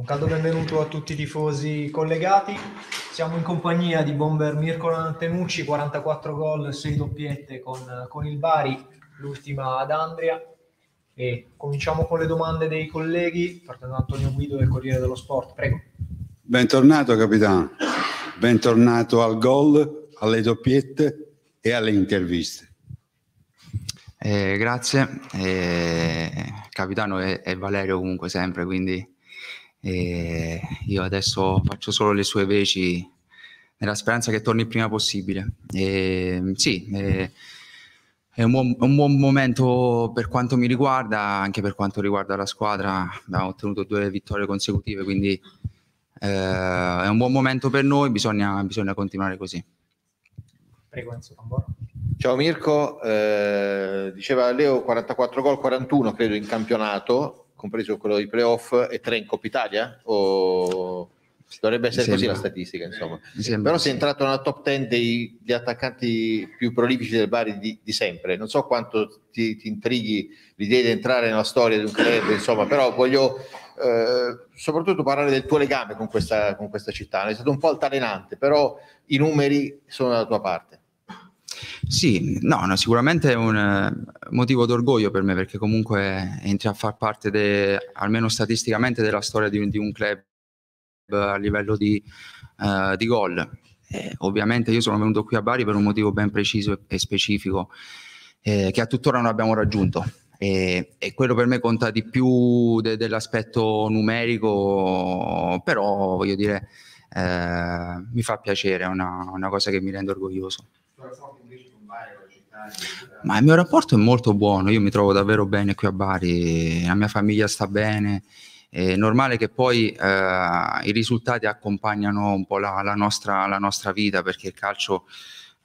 Un caldo benvenuto a tutti i tifosi collegati. Siamo in compagnia di bomber Mirko Lantenucci, 44 gol, 6 doppiette con, con il Bari, l'ultima ad Andria. E cominciamo con le domande dei colleghi, partendo da Antonio Guido del Corriere dello Sport. Prego. Bentornato capitano, bentornato al gol, alle doppiette e alle interviste. Eh, grazie, eh, capitano è, e Valerio comunque sempre, quindi e io adesso faccio solo le sue veci nella speranza che torni il prima possibile. E, sì, è, è un, buon, un, buon, momento per quanto mi riguarda, anche per quanto riguarda la squadra, abbiamo ottenuto due vittorie consecutive, quindi eh, è un buon momento per noi, bisogna, bisogna continuare così. Prego Enzo Tamboro. Ciao Mirko, eh, diceva Leo 44 gol, 41 credo in campionato, compreso quello di playoff, e tre in Coppa Italia? O... Dovrebbe essere così la statistica, insomma. Eh, però sei entrato nella top 10 degli attaccanti più prolifici del Bari di, di sempre. Non so quanto ti, ti, intrighi l'idea di entrare nella storia di un club, insomma, però voglio eh, soprattutto parlare del tuo legame con questa, con questa città. È stato un po' altalenante, però i numeri sono dalla tua parte. Sì, no, no sicuramente è un eh, motivo d'orgoglio per me perché comunque entri a far parte, de, almeno statisticamente, della storia di, di un club a livello di, uh, di gol. ovviamente io sono venuto qui a Bari per un motivo ben preciso e specifico eh, che a tuttora non abbiamo raggiunto. E, e, quello per me conta di più de, dell'aspetto numerico, però voglio dire, eh, mi fa piacere, è una, una cosa che mi rende orgoglioso. Ma il mio rapporto è molto buono, io mi trovo davvero bene qui a Bari, la mia famiglia sta bene, è normale che poi eh, i risultati accompagnano un po' la, la, nostra, la nostra, vita perché il calcio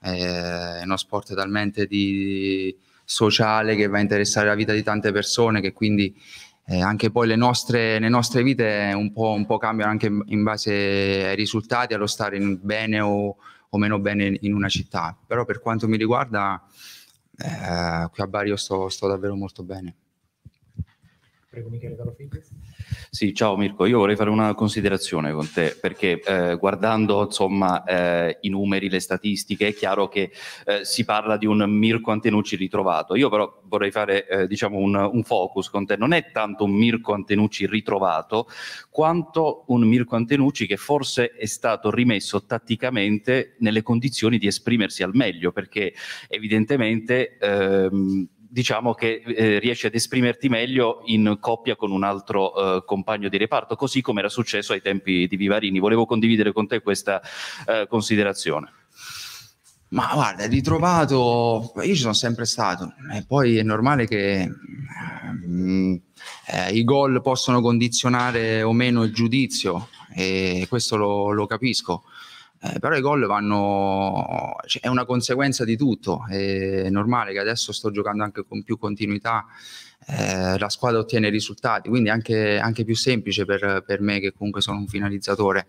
eh, è uno sport talmente di, sociale che va a interessare la vita di tante persone che quindi eh, anche poi le nostre, le nostre vite un po', un po', cambiano anche in base ai risultati, allo stare bene o, o meno bene in una città. Però per quanto mi riguarda eh, qui a Bari io sto, sto davvero molto bene. Prego Michele Dallofiglio. Sì, ciao Mirko, io vorrei fare una considerazione con te perché eh, guardando insomma eh, i numeri, le statistiche, è chiaro che eh, si parla di un Mirko Antenucci ritrovato. Io però vorrei fare eh, diciamo un, un, focus con te. Non è tanto un Mirko Antenucci ritrovato quanto un Mirko Antenucci che forse è stato rimesso tatticamente nelle condizioni di esprimersi al meglio perché evidentemente... Ehm, diciamo che eh, riesci ad esprimerti meglio in coppia con un altro eh, compagno di reparto, così come era successo ai tempi di Vivarini. Volevo condividere con te questa eh, considerazione. Ma guarda, ritrovato, io ci sono sempre stato, e poi è normale che mh, eh, i gol possono condizionare o meno il giudizio, e questo lo, lo capisco. Eh, però i gol vanno, cioè, è una conseguenza di tutto, è normale che adesso sto giocando anche con più continuità, eh, la squadra ottiene risultati, quindi è anche, anche più semplice per, per, me che comunque sono un finalizzatore.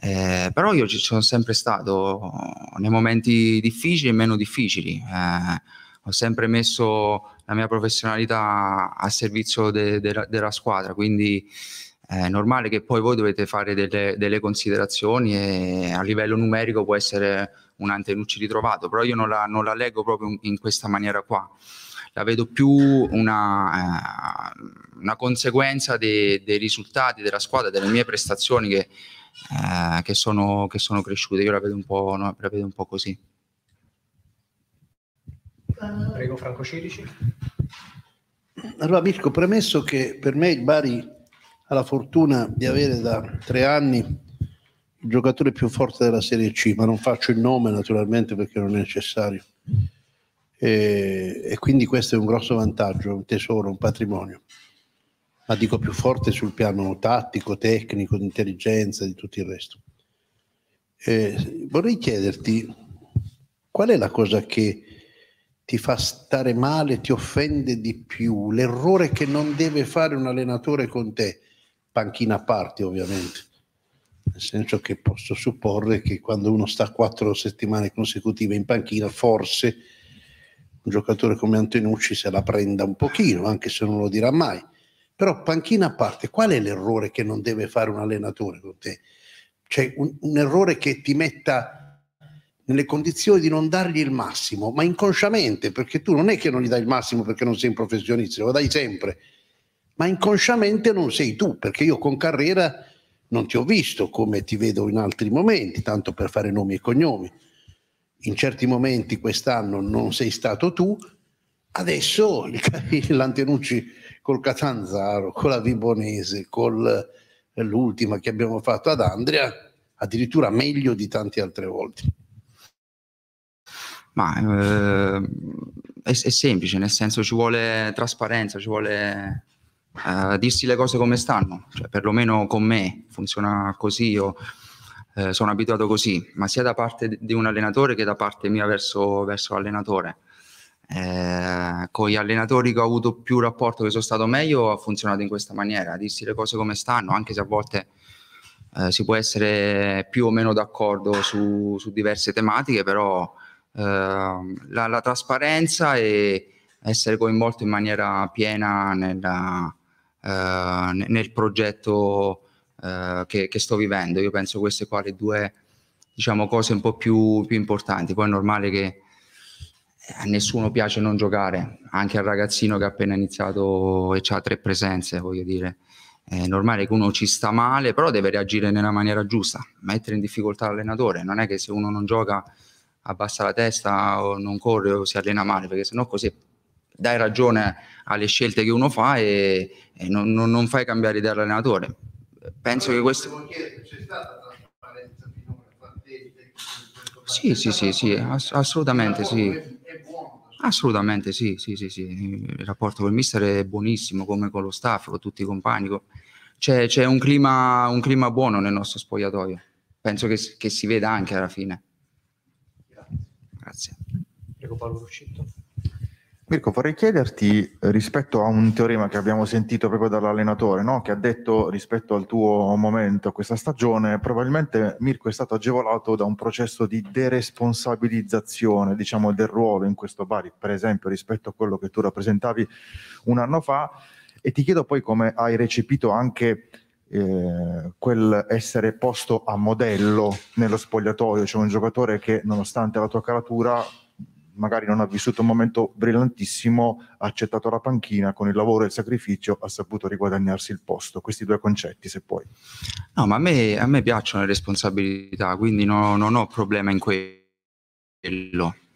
Eh, però io ci sono sempre stato nei momenti difficili e meno difficili, eh, ho sempre messo la mia professionalità a servizio de, de, della squadra, quindi è normale che poi voi dovete fare delle, delle considerazioni e a livello numerico può essere un Antenucci ritrovato, però io non la, non la leggo proprio in, questa maniera qua. La vedo più una, eh, una conseguenza de, dei risultati della squadra, delle mie prestazioni che, eh, che, sono, che sono, cresciute. Io la vedo un po', no, la vedo un po così. Prego Franco Cirici. Allora Mirko, premesso che per me il Bari ha la fortuna di avere da tre anni il giocatore più forte della Serie C, ma non faccio il nome naturalmente perché non è necessario. E, e quindi questo è un grosso vantaggio, un tesoro, un patrimonio. Ma dico più forte sul piano tattico, tecnico, di intelligenza, di tutto il resto. E vorrei chiederti qual è la cosa che ti fa stare male, ti offende di più, l'errore che non deve fare un allenatore con te, panchina a parte ovviamente, nel senso che posso supporre che quando uno sta quattro settimane consecutive in panchina, forse un giocatore come Antenucci se la prenda un pochino, anche se non lo dirà mai. Però panchina a parte, qual è l'errore che non deve fare un allenatore con te? Cioè un, un errore che ti metta nelle condizioni di non dargli il massimo, ma inconsciamente, perché tu non è che non gli dai il massimo perché non sei un professionista, lo dai sempre, ma inconsciamente non sei tu, perché io con carriera non ti ho visto come ti vedo in altri momenti, tanto per fare nomi e cognomi. In certi momenti quest'anno non sei stato tu, adesso l'Antenucci col Catanzaro, con la Vibonese, con l'ultima che abbiamo fatto ad Andrea, addirittura meglio di tante altre volte. Ma eh, è, è semplice, nel senso ci vuole trasparenza, ci vuole uh, dirsi le cose come stanno, cioè, perlomeno con me funziona così, io eh, sono abituato così, ma sia da parte di un allenatore che da parte mia verso, verso l'allenatore. Eh, con gli allenatori che ho avuto più rapporto, che sono stato meglio, ha funzionato in questa maniera, dirsi le cose come stanno, anche se a volte eh, si può essere più o meno d'accordo su, su diverse tematiche, però eh, la, la, trasparenza e essere coinvolto in maniera piena nella, eh, nel progetto eh, che, che, sto vivendo. Io penso queste qua le due diciamo, cose un po' più, più importanti. Poi è normale che eh, a nessuno piace non giocare, anche al ragazzino che ha appena iniziato e ha tre presenze, voglio dire. È normale che uno ci sta male, però deve reagire nella maniera giusta, mettere in difficoltà l'allenatore. Non è che se uno non gioca abbassa la testa o non corre o si allena male, perché sennò così dai ragione alle scelte che uno fa e, e non, non, non, fai cambiare idea all'allenatore. Penso allora, che questo... Chiedere, c'è stata trasparenza finora, sì, sì, sì, sì, ass- assolutamente sì. Cioè. Assolutamente sì, sì, sì, sì, il rapporto con il mister è buonissimo, come con lo staff, con tutti i compagni. C'è, c'è un, clima, un, clima, buono nel nostro spogliatoio, penso che, che si veda anche alla fine. Grazie. Prego Paolo Ruscito. Mirko, vorrei chiederti eh, rispetto a un teorema che abbiamo sentito proprio dall'allenatore, no? che ha detto rispetto al tuo momento, a questa stagione, probabilmente Mirko è stato agevolato da un processo di deresponsabilizzazione diciamo, del ruolo in questo Bari, per esempio rispetto a quello che tu rappresentavi un anno fa. E ti chiedo poi come hai recepito anche eh, quel essere posto a modello nello spogliatoio, cioè un giocatore che nonostante la tua caratura magari non ha vissuto un momento brillantissimo, ha accettato la panchina, con il lavoro e il sacrificio ha saputo riguadagnarsi il posto. Questi due concetti, se puoi. No, ma a me, a me piacciono le responsabilità, quindi no, non ho problema in quello.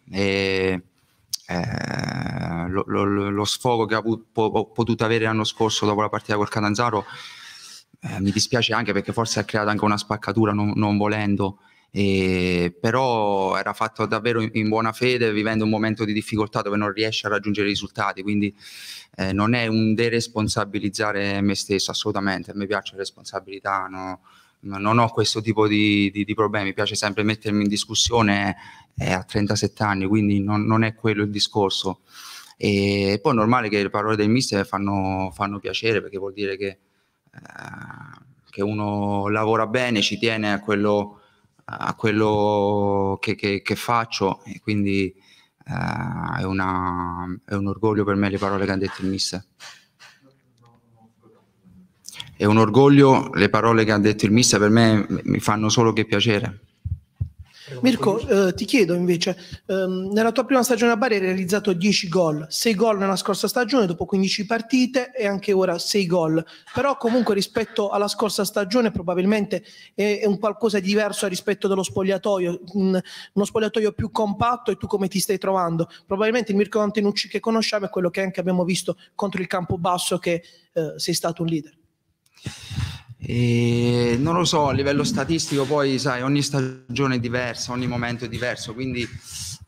E, eh, lo, lo, lo, sfogo che ho, ho potuto avere l'anno scorso dopo la partita col Catanzaro eh, mi dispiace anche perché forse ha creato anche una spaccatura non, non volendo e, ehm, però era fatto davvero in, buona fede, vivendo un momento di difficoltà dove non riesce a raggiungere i risultati, quindi eh, non è un deresponsabilizzare me stesso assolutamente, a me piace la responsabilità, no, non ho questo tipo di, di, di, problemi, mi piace sempre mettermi in discussione eh, a 37 anni, quindi non, non, è quello il discorso. Ehm, e poi è normale che le parole del mister fanno, fanno piacere perché vuol dire che, eh, che uno lavora bene, ci tiene a quello a quello che, che, che faccio e quindi eh, è, una, è, un orgoglio per me le parole che ha detto il mister. È un orgoglio le parole che ha detto il mister, per me mi fanno solo che piacere. Mirko, eh, ti chiedo invece, ehm, nella tua prima stagione a Bari hai realizzato 10 gol, 6 gol nella scorsa stagione dopo 15 partite e anche ora 6 gol, però comunque rispetto alla scorsa stagione probabilmente è, è un qualcosa di diverso rispetto dello spogliatoio, mh, mm, uno spogliatoio più compatto e tu come ti stai trovando? Probabilmente il Mirko Antenucci che conosciamo è quello che anche abbiamo visto contro il campo basso che eh, sei stato un leader. E non lo so, a livello statistico poi, sai, ogni stagione è diversa, ogni momento è diverso, quindi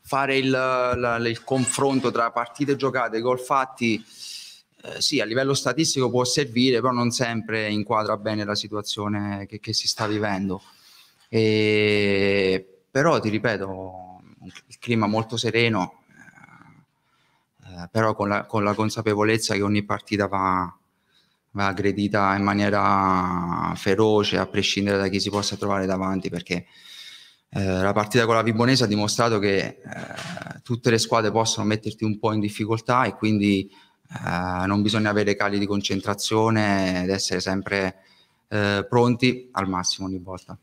fare il, la, il confronto tra partite giocate e gol fatti, eh, sì, a livello statistico può servire, però non sempre inquadra bene la situazione che, che si sta vivendo. E, però ti ripeto, il clima molto sereno, eh, eh però con la, con la consapevolezza che ogni partita va, va aggredita in maniera feroce, a prescindere da chi si possa trovare davanti, perché eh, la partita con la Vibonese ha dimostrato che eh, tutte le squadre possono metterti un po' in difficoltà e quindi eh, non bisogna avere cali di concentrazione ed essere sempre eh, pronti al massimo ogni volta.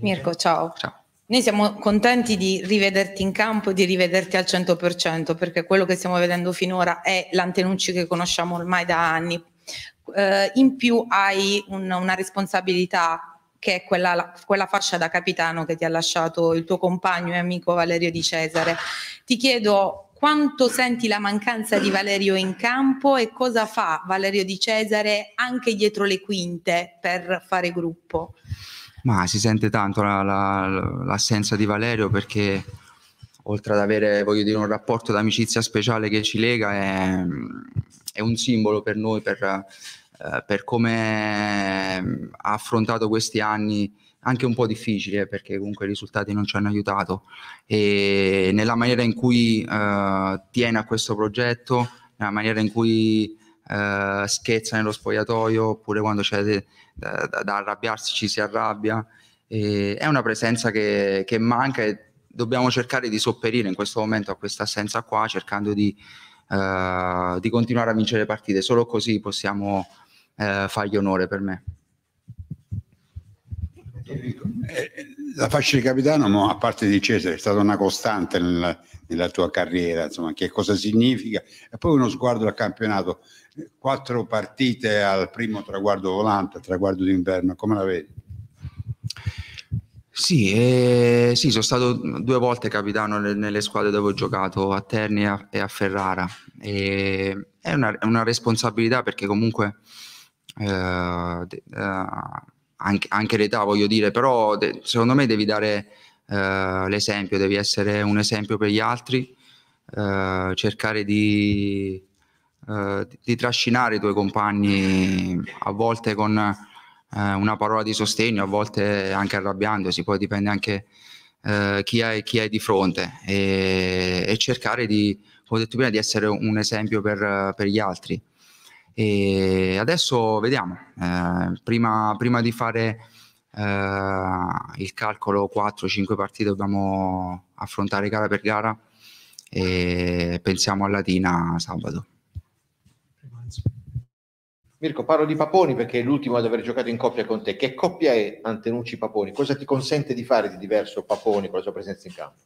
Mirko, ciao. Ciao. Noi siamo contenti di rivederti in campo e di rivederti al 100% perché quello che stiamo vedendo finora è l'Antenucci che conosciamo ormai da anni. Eh, in più hai un, una responsabilità che è quella, la, quella, fascia da capitano che ti ha lasciato il tuo compagno e amico Valerio Di Cesare. Ti chiedo quanto senti la mancanza di Valerio in campo e cosa fa Valerio Di Cesare anche dietro le quinte per fare gruppo? Ma si sente tanto la, la, l'assenza di Valerio perché oltre ad avere dire, un rapporto d'amicizia speciale che ci lega, è, è un simbolo per noi, per, eh, per come ha affrontato questi anni anche un po' difficili eh, perché comunque i risultati non ci hanno aiutato e nella maniera in cui eh, tiene a questo progetto, nella maniera in cui eh, scherza nello spogliatoio oppure quando c'è de, da, da, arrabbiarsi ci si arrabbia. E è una presenza che, che manca e dobbiamo cercare di sopperire in questo momento a questa assenza qua, cercando di, eh, di continuare a vincere le partite. Solo così possiamo eh, fargli onore per me. Eh, la fascia di capitano, a parte di Cesare, è stata una costante nella, nella tua carriera, insomma, che cosa significa? E poi uno sguardo al campionato, quattro partite al primo traguardo volante, traguardo d'inverno, come la vedi? Sì, eh, sì, sono stato due volte capitano nelle squadre dove ho giocato, a Terni e a, Ferrara. E è, una, è, una, responsabilità perché comunque eh, eh, anche, anche l'età voglio dire, però de- secondo me devi dare eh, l'esempio, devi essere un esempio per gli altri, eh, cercare di, eh, di, trascinare i tuoi compagni a volte con eh, una parola di sostegno, a volte anche arrabbiandosi, poi dipende anche eh, chi, hai, chi hai di fronte e, e cercare di, come ho detto prima, di essere un esempio per, per gli altri. E adesso vediamo, eh, prima, prima, di fare eh, il calcolo 4-5 partite dobbiamo affrontare gara per gara e pensiamo a Latina sabato. Mirko, parlo di Paponi perché è l'ultimo ad aver giocato in coppia con te. Che coppia è Antenucci-Paponi? Cosa ti consente di fare di diverso Paponi con la sua presenza in campo?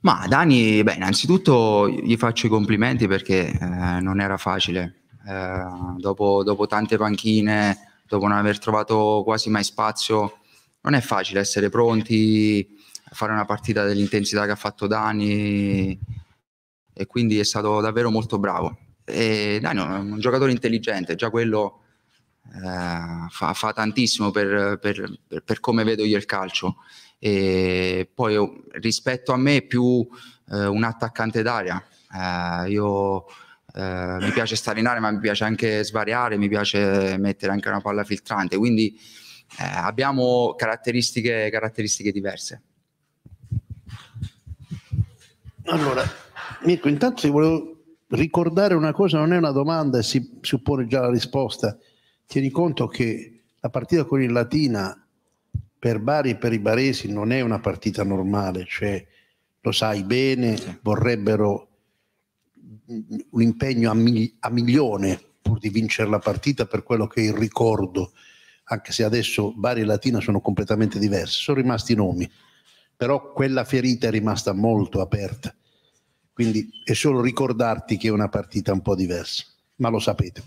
Ma Dani, beh, innanzitutto gli faccio i complimenti perché eh, non era facile eh, dopo, dopo, tante panchine, dopo non aver trovato quasi mai spazio, non è facile essere pronti a fare una partita dell'intensità che ha fatto Dani e quindi è stato davvero molto bravo. E Dani è un giocatore intelligente, già quello eh, fa, fa, tantissimo per, per, per, come vedo io il calcio. E poi rispetto a me più eh, un attaccante d'aria. Eh, io eh, mi piace stare in aria, ma mi piace anche svariare, mi piace mettere anche una palla filtrante. Quindi eh, abbiamo caratteristiche, caratteristiche diverse. Allora, Mirko, intanto ti volevo ricordare una cosa, non è una domanda e si suppone già la risposta. Tieni conto che la partita con il Latina per Bari e per i baresi non è una partita normale, cioè lo sai bene, sì. vorrebbero un impegno a, mi, a milione pur di vincere la partita per quello che è il ricordo, anche se adesso Bari e Latina sono completamente diversi, sono rimasti i nomi, però quella ferita è rimasta molto aperta. Quindi è solo ricordarti che è una partita un po' diversa, ma lo sapete.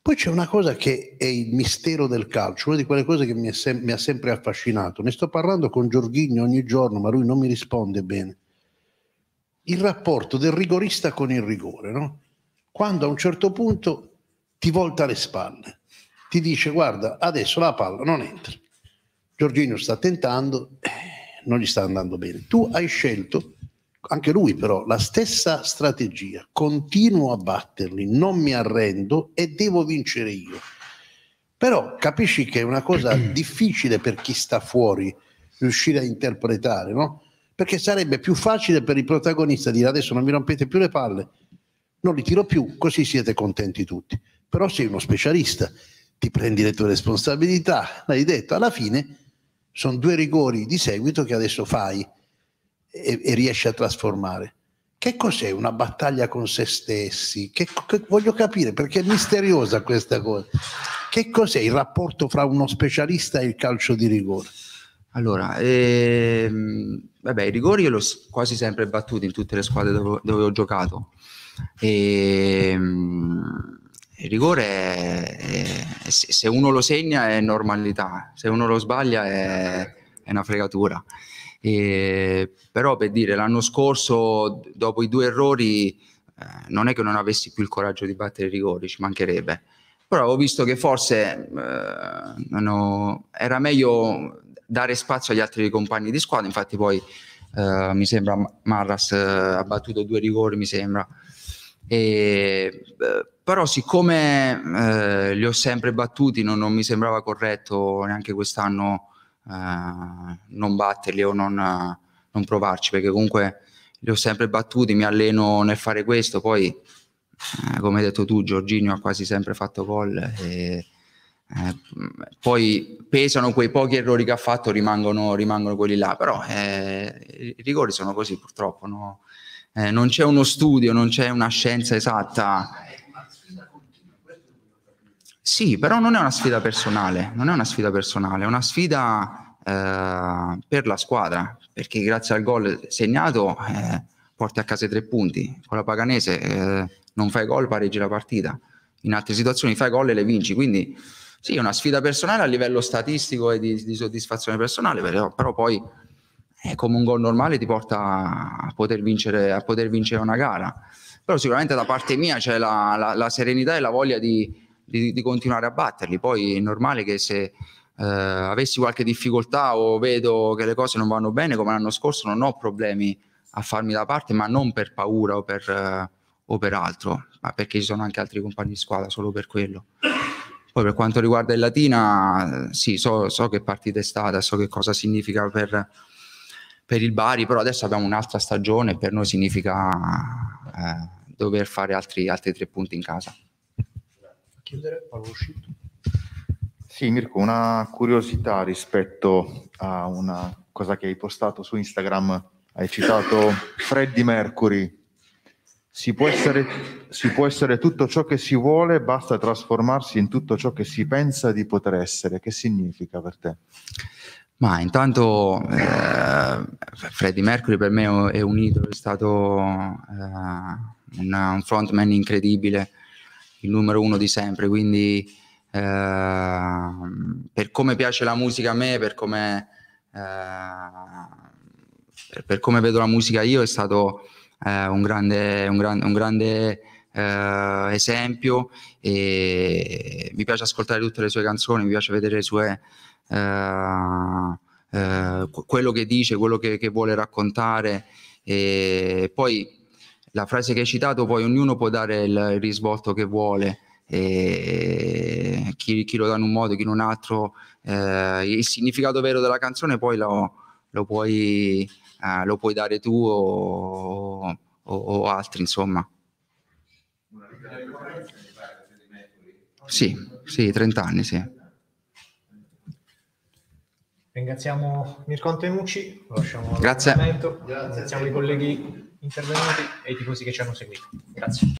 Poi c'è una cosa che è il mistero del calcio, una di quelle cose che mi, sem- mi ha sempre affascinato. Ne sto parlando con Giorghigno ogni giorno, ma lui non mi risponde bene il rapporto del rigorista con il rigore, no? quando a un certo punto ti volta le spalle, ti dice guarda adesso la palla non entra, Giorgino sta tentando, eh, non gli sta andando bene, tu hai scelto, anche lui però, la stessa strategia, continuo a batterli, non mi arrendo e devo vincere io. Però capisci che è una cosa difficile per chi sta fuori riuscire a interpretare, no? perché sarebbe più facile per il protagonista dire adesso non mi rompete più le palle, non li tiro più, così siete contenti tutti. Però sei uno specialista, ti prendi le tue responsabilità, l'hai detto, alla fine sono due rigori di seguito che adesso fai e, e riesci a trasformare. Che cos'è una battaglia con se stessi? Che, che, voglio capire perché è misteriosa questa cosa. Che cos'è il rapporto fra uno specialista e il calcio di rigore? Allora, ehm, vabbè, i rigori io l'ho quasi sempre battuto in tutte le squadre dove, dove ho giocato. E, ehm, il rigore, è, è, se uno lo segna è normalità, se uno lo sbaglia è, è una fregatura. E, però per dire, l'anno scorso, dopo i due errori, eh, non è che non avessi più il coraggio di battere i rigori, ci mancherebbe. Però ho visto che forse eh, ho, era meglio dare spazio agli altri compagni di squadra, infatti poi eh, mi sembra Marras eh, ha battuto due rigori, mi sembra. E, eh, però siccome eh, li ho sempre battuti, non, non, mi sembrava corretto neanche quest'anno eh, non batterli o non, non provarci, perché comunque li ho sempre battuti, mi alleno nel fare questo, poi... Eh, come hai detto tu, Giorginio ha quasi sempre fatto gol e eh, poi pesano quei pochi errori che ha fatto, rimangono, rimangono quelli là, però eh, i rigori sono così purtroppo, no? eh, non c'è uno studio, non c'è una scienza esatta. Sì, però non è una sfida personale, non è una sfida personale, è una sfida eh, per la squadra, perché grazie al gol segnato eh, porti a casa i tre punti, con la Paganese non fai gol, pareggi la partita, in altre situazioni fai gol e le vinci, quindi sì, una sfida personale a livello statistico e di, di soddisfazione personale, però, però poi è eh, come un gol normale ti porta a poter vincere, a poter vincere una gara. Però sicuramente da parte mia c'è la, la, la serenità e la voglia di, di, di, continuare a batterli. Poi è normale che se eh, avessi qualche difficoltà o vedo che le cose non vanno bene, come l'anno scorso, non ho problemi a farmi da parte, ma non per paura o per, eh, o per altro, ma perché ci sono anche altri compagni di squadra solo per quello. Poi per quanto riguarda il Latina, sì, so, so che partita è stata, so che cosa significa per, per, il Bari, però adesso abbiamo un'altra stagione e per noi significa eh, dover fare altri, altri, tre punti in casa. Chiudere, Paolo Uscito. Sì, Mirko, una curiosità rispetto a una cosa che hai postato su Instagram. Hai citato Freddie Mercury si può, essere, si può, essere, tutto ciò che si vuole, basta trasformarsi in tutto ciò che si pensa di poter essere. Che significa per te? Ma intanto eh, Freddie Mercury per me è un idolo, è stato eh, una, un frontman incredibile, il numero uno di sempre, quindi eh, per come piace la musica a me, per come, eh, per, per come vedo la musica io è stato eh, un grande, un gran, un grande eh, esempio e mi piace ascoltare tutte le sue canzoni, mi piace vedere le sue... Eh, eh, quello che dice, quello che, che vuole raccontare e poi la frase che hai citato, poi ognuno può dare il risvolto che vuole, e chi, chi lo dà in un modo, chi in un altro, eh, il significato vero della canzone poi lo, lo puoi eh, lo puoi dare tu o, o, o altri, insomma. Sì, sì, 30 anni, sì. Ringraziamo Mirko Antenucci, lasciamo Grazie. Ringraziamo i colleghi intervenuti e i tifosi che ci hanno seguito. Grazie.